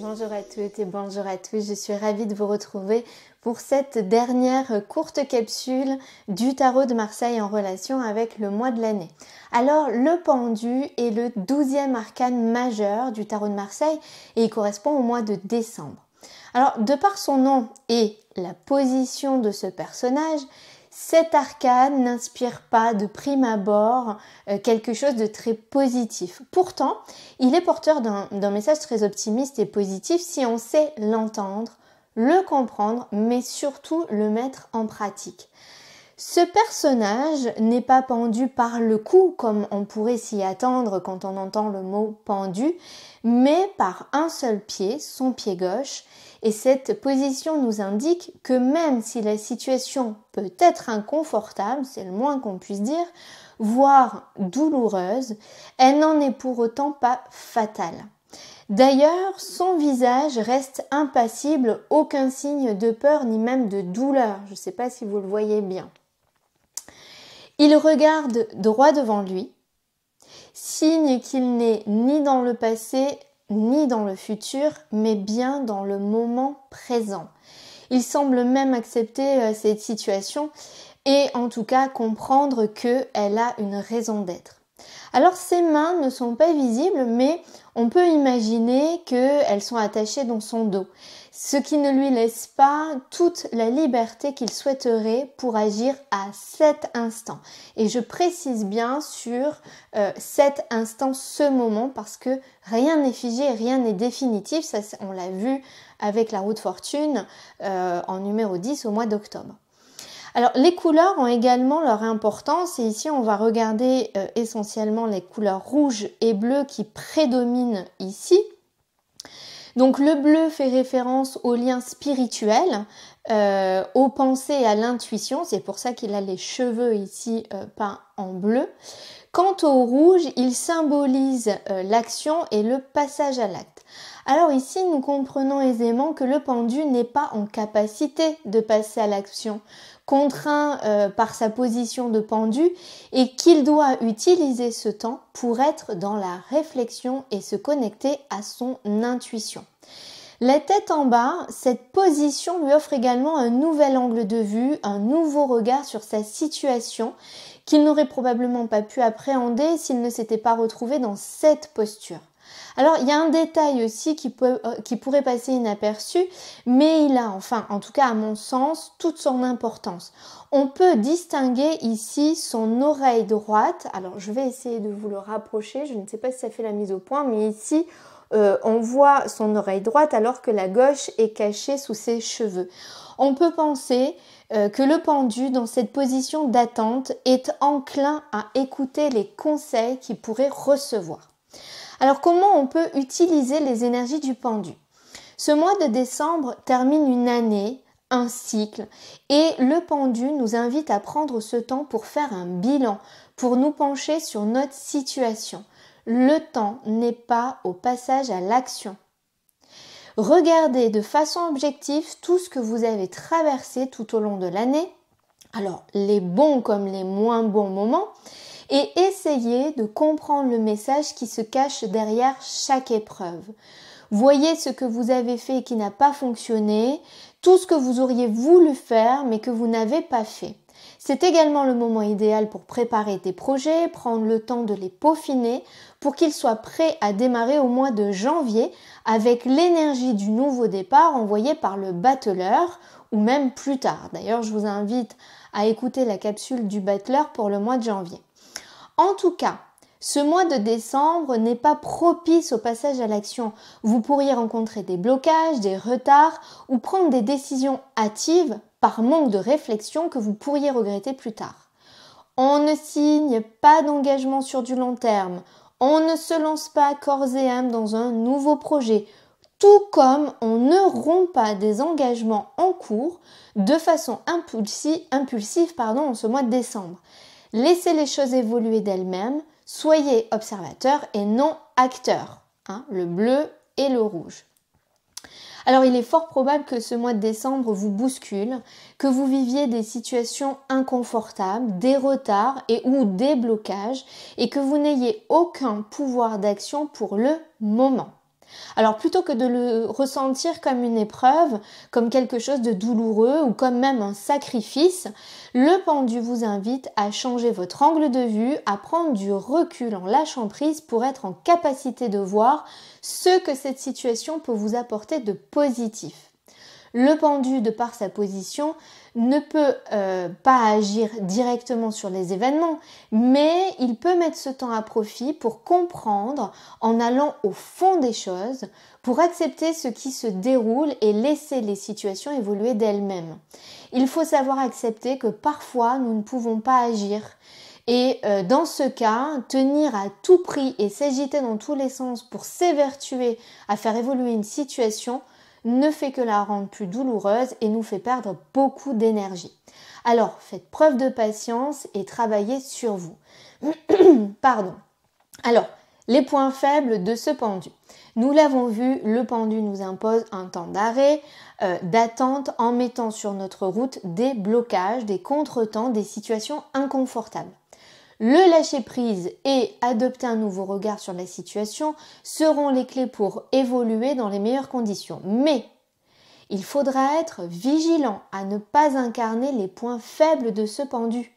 Bonjour à toutes et bonjour à tous, je suis ravie de vous retrouver pour cette dernière courte capsule du tarot de Marseille en relation avec le mois de l'année. Alors le pendu est le douzième arcane majeur du tarot de Marseille et il correspond au mois de décembre. Alors de par son nom et la position de ce personnage, cet arcane n'inspire pas de prime abord euh, quelque chose de très positif. Pourtant, il est porteur d'un message très optimiste et positif si on sait l'entendre, le comprendre, mais surtout le mettre en pratique. Ce personnage n'est pas pendu par le cou comme on pourrait s'y attendre quand on entend le mot pendu, mais par un seul pied, son pied gauche, et cette position nous indique que même si la situation peut être inconfortable, c'est le moins qu'on puisse dire, voire douloureuse, elle n'en est pour autant pas fatale. D'ailleurs, son visage reste impassible, aucun signe de peur ni même de douleur. Je ne sais pas si vous le voyez bien. Il regarde droit devant lui, signe qu'il n'est ni dans le passé ni dans le futur, mais bien dans le moment présent. Il semble même accepter euh, cette situation et en tout cas comprendre qu'elle a une raison d'être. Alors ses mains ne sont pas visibles, mais on peut imaginer qu'elles sont attachées dans son dos ce qui ne lui laisse pas toute la liberté qu'il souhaiterait pour agir à cet instant. Et je précise bien sur euh, cet instant, ce moment, parce que rien n'est figé, rien n'est définitif. Ça, on l'a vu avec la roue de fortune euh, en numéro 10 au mois d'octobre. Alors les couleurs ont également leur importance et ici on va regarder euh, essentiellement les couleurs rouge et bleu qui prédominent ici donc le bleu fait référence au lien spirituel, euh, aux pensées et à l'intuition. C'est pour ça qu'il a les cheveux ici euh, peints en bleu. Quant au rouge, il symbolise euh, l'action et le passage à l'acte. Alors ici, nous comprenons aisément que le pendu n'est pas en capacité de passer à l'action contraint euh, par sa position de pendu et qu'il doit utiliser ce temps pour être dans la réflexion et se connecter à son intuition. La tête en bas, cette position lui offre également un nouvel angle de vue, un nouveau regard sur sa situation qu'il n'aurait probablement pas pu appréhender s'il ne s'était pas retrouvé dans cette posture. Alors il y a un détail aussi qui, peut, euh, pourrait passer inaperçu, mais il a enfin, en tout cas à mon sens, toute son importance. On peut distinguer ici son oreille droite. Alors je vais essayer de vous le rapprocher, je ne sais pas si ça fait la mise au point, mais ici euh, on voit son oreille droite alors que la gauche est cachée sous ses cheveux. On peut penser euh, que le pendu, dans cette position d'attente, est enclin à écouter les conseils qu'il pourrait recevoir. Alors comment on peut utiliser les énergies du pendu Ce mois de décembre termine une année, un cycle, et le pendu nous invite à prendre ce temps pour faire un bilan, pour nous pencher sur notre situation. Le temps n'est pas au passage à l'action. Regardez de façon objective tout ce que vous avez traversé tout au long de l'année, alors les bons comme les moins bons moments, et essayez de comprendre le message qui se cache derrière chaque épreuve. Voyez ce que vous avez fait qui n'a pas fonctionné, tout ce que vous auriez voulu faire mais que vous n'avez pas fait. C'est également le moment idéal pour préparer tes projets, prendre le temps de les peaufiner pour qu'ils soient prêts à démarrer au mois de janvier avec l'énergie du nouveau départ envoyé par le battleur ou même plus tard. D'ailleurs, je vous invite à écouter la capsule du battleur pour le mois de janvier. En tout cas, ce mois de décembre n'est pas propice au passage à l'action. Vous pourriez rencontrer des blocages, des retards ou prendre des décisions hâtives par manque de réflexion que vous pourriez regretter plus tard. On ne signe pas d'engagement sur du long terme. On ne se lance pas corps et âme dans un nouveau projet. Tout comme on ne rompt pas des engagements en cours de façon impulsive, impulsive pardon, en ce mois de décembre. Laissez les choses évoluer d'elles-mêmes. Soyez observateur et non acteur. Hein, le bleu et le rouge. Alors il est fort probable que ce mois de décembre vous bouscule, que vous viviez des situations inconfortables, des retards et ou des blocages, et que vous n'ayez aucun pouvoir d'action pour le moment. Alors plutôt que de le ressentir comme une épreuve, comme quelque chose de douloureux ou comme même un sacrifice, le pendu vous invite à changer votre angle de vue, à prendre du recul en lâchant prise pour être en capacité de voir ce que cette situation peut vous apporter de positif. Le pendu, de par sa position, ne peut euh, pas agir directement sur les événements, mais il peut mettre ce temps à profit pour comprendre en allant au fond des choses, pour accepter ce qui se déroule et laisser les situations évoluer d'elles-mêmes. Il faut savoir accepter que parfois nous ne pouvons pas agir. Et euh, dans ce cas, tenir à tout prix et s'agiter dans tous les sens pour s'évertuer à faire évoluer une situation ne fait que la rendre plus douloureuse et nous fait perdre beaucoup d'énergie. Alors faites preuve de patience et travaillez sur vous. Pardon. Alors, les points faibles de ce pendu. Nous l'avons vu, le pendu nous impose un temps d'arrêt, euh, d'attente en mettant sur notre route des blocages, des contretemps, des situations inconfortables. Le lâcher-prise et adopter un nouveau regard sur la situation seront les clés pour évoluer dans les meilleures conditions. Mais il faudra être vigilant à ne pas incarner les points faibles de ce pendu.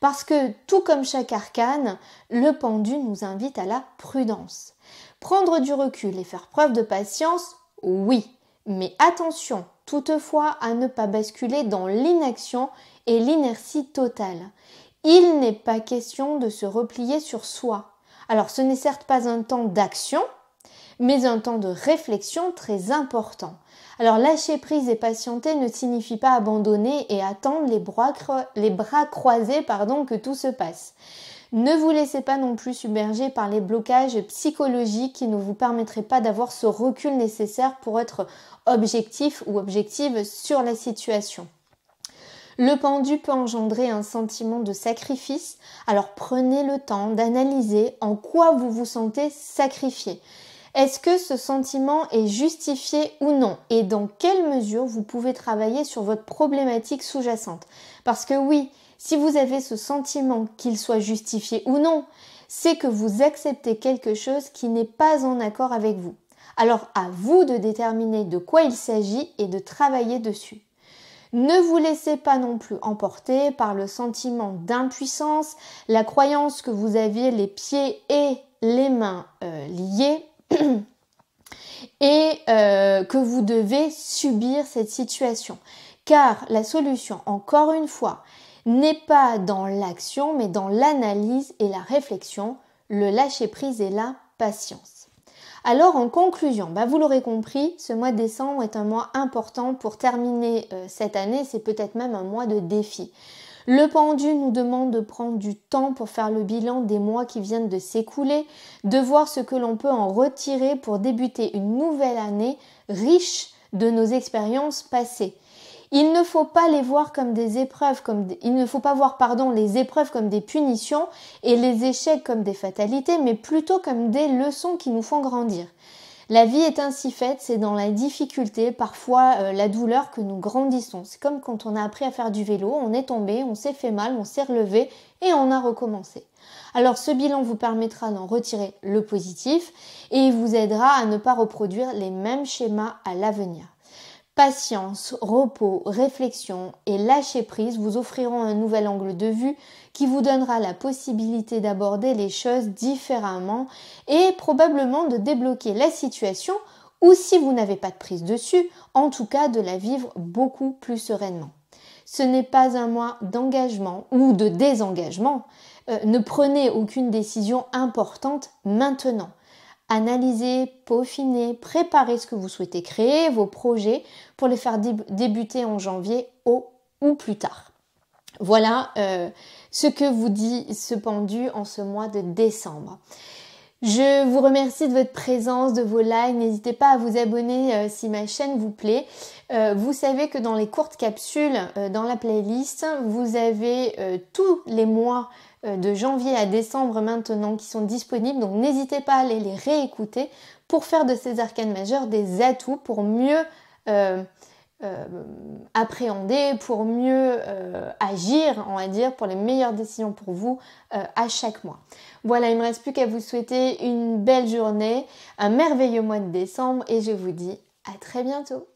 Parce que tout comme chaque arcane, le pendu nous invite à la prudence. Prendre du recul et faire preuve de patience, oui. Mais attention toutefois à ne pas basculer dans l'inaction et l'inertie totale. Il n'est pas question de se replier sur soi. Alors ce n'est certes pas un temps d'action, mais un temps de réflexion très important. Alors lâcher prise et patienter ne signifie pas abandonner et attendre les bras, croisés pardon, que tout se passe. Ne vous laissez pas non plus submerger par les blocages psychologiques qui ne vous permettraient pas d'avoir ce recul nécessaire pour être objectif ou objective sur la situation. Le pendu peut engendrer un sentiment de sacrifice, alors prenez le temps d'analyser en quoi vous vous sentez sacrifié. Est-ce que ce sentiment est justifié ou non Et dans quelle mesure vous pouvez travailler sur votre problématique sous-jacente Parce que oui, si vous avez ce sentiment qu'il soit justifié ou non, c'est que vous acceptez quelque chose qui n'est pas en accord avec vous. Alors à vous de déterminer de quoi il s'agit et de travailler dessus. Ne vous laissez pas non plus emporter par le sentiment d'impuissance, la croyance que vous aviez les pieds et les mains euh, liés et euh, que vous devez subir cette situation. Car la solution, encore une fois, n'est pas dans l'action, mais dans l'analyse et la réflexion, le lâcher-prise et la patience. Alors en conclusion, bah, vous l'aurez compris, ce mois de décembre est un mois important pour terminer euh, cette année, c'est peut-être même un mois de défi. Le pendu nous demande de prendre du temps pour faire le bilan des mois qui viennent de s'écouler, de voir ce que l'on peut en retirer pour débuter une nouvelle année riche de nos expériences passées. Il ne faut pas les voir comme des épreuves, comme il ne faut pas voir pardon les épreuves comme des punitions et les échecs comme des fatalités, mais plutôt comme des leçons qui nous font grandir. La vie est ainsi faite, c'est dans la difficulté, parfois euh, la douleur que nous grandissons. C'est comme quand on a appris à faire du vélo, on est tombé, on s'est fait mal, on s'est relevé et on a recommencé. Alors ce bilan vous permettra d'en retirer le positif et il vous aidera à ne pas reproduire les mêmes schémas à l'avenir. Patience, repos, réflexion et lâcher prise vous offriront un nouvel angle de vue qui vous donnera la possibilité d'aborder les choses différemment et probablement de débloquer la situation ou si vous n'avez pas de prise dessus, en tout cas de la vivre beaucoup plus sereinement. Ce n'est pas un mois d'engagement ou de désengagement. Euh, ne prenez aucune décision importante maintenant analyser, peaufiner, préparer ce que vous souhaitez créer, vos projets, pour les faire débuter en janvier au, ou plus tard. Voilà euh, ce que vous dit ce pendu en ce mois de décembre. Je vous remercie de votre présence, de vos likes. N'hésitez pas à vous abonner euh, si ma chaîne vous plaît. Euh, vous savez que dans les courtes capsules, dans la playlist, vous avez tous les mois euh, de janvier à décembre maintenant qui sont disponibles. Donc n'hésitez pas à aller les réécouter pour faire de ces arcanes majeurs des atouts pour mieux euh, euh, appréhender, pour mieux agir, on va dire, pour les meilleures décisions pour vous à chaque mois. Voilà, il ne me reste plus qu'à vous souhaiter une belle journée, un merveilleux mois de décembre et je vous dis à très bientôt.